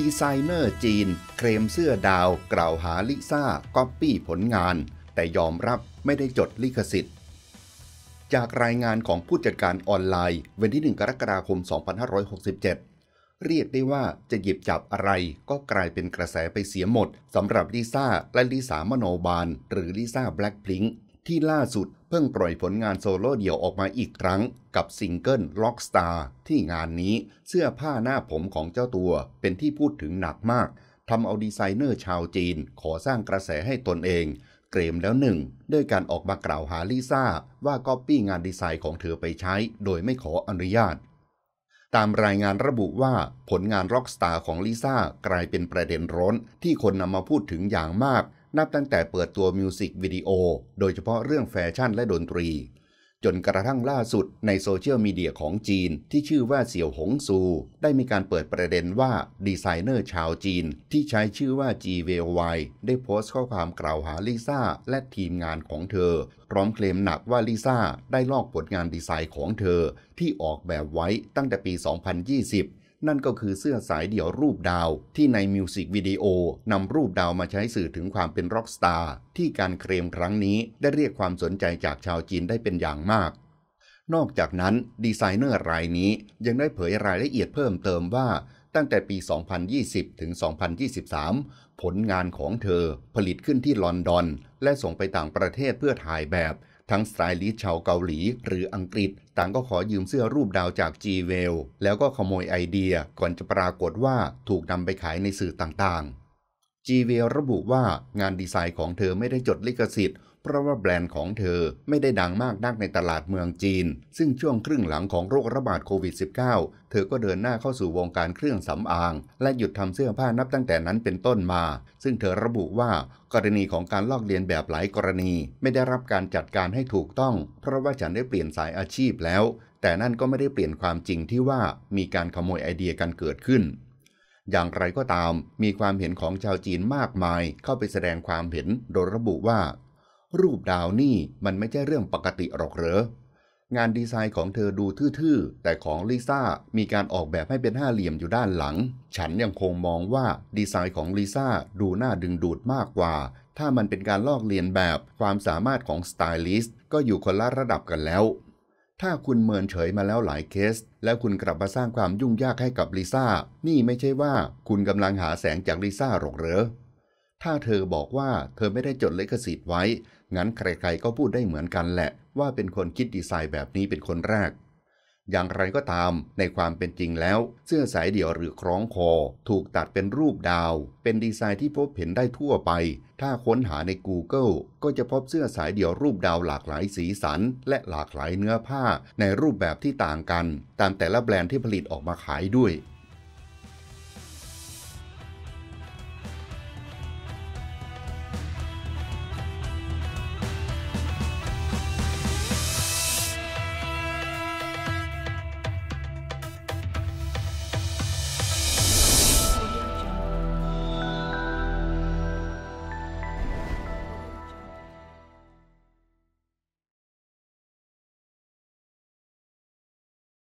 ดีไซเนอร์จีน เคลมเสื้อดาว กล่าวหาลิซ่าก๊อปปี้ผลงาน แต่ยอมรับไม่ได้จดลิขสิทธิ์ จากรายงานของผู้จัดการออนไลน์วันที่ 1 กรกฎาคม 2567 เรียกได้ว่าจะหยิบจับอะไร ก็กลายเป็นกระแสไปเสียหมดสำหรับลิซ่า และลิซ่ามโนบาล หรือลิซ่าแบล็กพลิงที่ล่าสุดเพิ่งปล่อยผลงานโซโล่เดี่ยวออกมาอีกครั้ง กับซิงเกิลล็อกสตาร์ที่งานนี้เสื้อผ้าหน้าผมของเจ้าตัวเป็นที่พูดถึงหนักมากทำเอาดีไซเนอร์ชาวจีนขอสร้างกระแสให้ตนเอง เกรมแล้วหนึ่ง ด้วยการออกมากล่าวหาลิซ่าว่าก๊อปปี้งานดีไซน์ของเธอไปใช้ โดยไม่ขออนุญาต ตามรายงานระบุว่าผลงานล็อกสตาร์ของลิซ่ากลายเป็นประเด็นร้อนที่คนนำมาพูดถึงอย่างมากนับตั้งแต่เปิดตัวมิวสิกวิดีโอโดยเฉพาะเรื่องแฟชั่นและดนตรี จนกระทั่งล่าสุดในโซเชียลมีเดียของจีนที่ชื่อว่า เสี่ยวหงซูได้มีการเปิดประเด็นว่าดีไซเนอร์ชาวจีนที่ใช้ชื่อว่าจีเวไวได้โพสต์ข้อความกล่าวหาลิซ่า และทีมงานของเธอพร้อมเคลมหนักว่าลิซ่าได้ลอกผลงานดีไซน์ของเธอ ที่ออกแบบไว้ตั้งแต่ปี 2020นั่นก็คือเสื้อสายเดี่ยวรูปดาวที่ในมิวสิกวิดีโอนำรูปดาวมาใช้สื่อถึงความเป็นร็อกสตาร์ที่การเคลมครั้งนี้ได้เรียกความสนใจจากชาวจีนได้เป็นอย่างมาก นอกจากนั้นดีไซเนอร์รายนี้ยังได้เผยรายละเอียดเพิ่มเติมว่า ตั้งแต่ปี 2020 ถึง 2023 ผลงานของเธอผลิตขึ้นที่ลอนดอน และส่งไปต่างประเทศเพื่อถ่ายแบบทั้งสไตลิสชาวเกาหลี หรืออังกฤษต่างก็ขอยืมเสื้อรูปดาวจาก G w e l l แล้วก็ขโมยไอเดียก่อนจะปรากฏว่าถูกนำไปขายในสื่อต่างๆจีเวลระบุว่างานดีไซน์ของเธอไม่ได้จดลิขสิทธิ์เพราะว่าแบรนด์ของเธอไม่ได้ดังมากนักในตลาดเมืองจีน ซึ่งช่วงครึ่งหลังของโรคระบาดโควิด -19 เธอก็เดินหน้าเข้าสู่วงการเครื่องสำอางและหยุดทำเสื้อผ้านับตั้งแต่นั้นเป็นต้นมา ซึ่งเธอระบุว่ากรณีของการลอกเลียนแบบหลายกรณีไม่ได้รับการจัดการให้ถูกต้อง เพราะว่าฉันได้เปลี่ยนสายอาชีพแล้ว แต่นั่นก็ไม่ได้เปลี่ยนความจริงที่ว่ามีการขโมยไอเดียกันเกิดขึ้นอย่างไรก็ตาม มีความเห็นของชาวจีนมากมาย เข้าไปแสดงความเห็นโดยระบุว่า รูปดาวนี่มันไม่ใช่เรื่องปกติหรอกเหรอ งานดีไซน์ของเธอดูทื่อ ๆ แต่ของลิซ่ามีการออกแบบให้เป็นห้าเหลี่ยมอยู่ด้านหลัง ฉันยังคงมองว่าดีไซน์ของลิซ่าดูน่าดึงดูดมากกว่า ถ้ามันเป็นการลอกเลียนแบบความสามารถของสไตลิสต์ก็อยู่คนละระดับกันแล้วถ้าคุณเมินเฉยมาแล้วหลายเคส แล้วคุณกลับมาสร้างความยุ่งยากให้กับลิซ่านี่ไม่ใช่ว่าคุณกำลังหาแสงจากลิซ่าหรอกเหรอ ถ้าเธอบอกว่าเธอไม่ได้จดเลขสิทธิ์ไว้ งั้นใครๆก็พูดได้เหมือนกันแหละว่าเป็นคนคิดดีไซน์แบบนี้เป็นคนแรกอย่างไรก็ตาม ในความเป็นจริงแล้ว เสื้อสายเดี่ยวหรือคล้องคอ ถูกตัดเป็นรูปดาว เป็นดีไซน์ที่พบเห็นได้ทั่วไป ถ้าค้นหาใน Google ก็จะพบเสื้อสายเดี่ยวรูปดาวหลากหลายสีสัน และหลากหลายเนื้อผ้าในรูปแบบที่ต่างกัน ตามแต่ละแบรนด์ที่ผลิตออกมาขายด้วย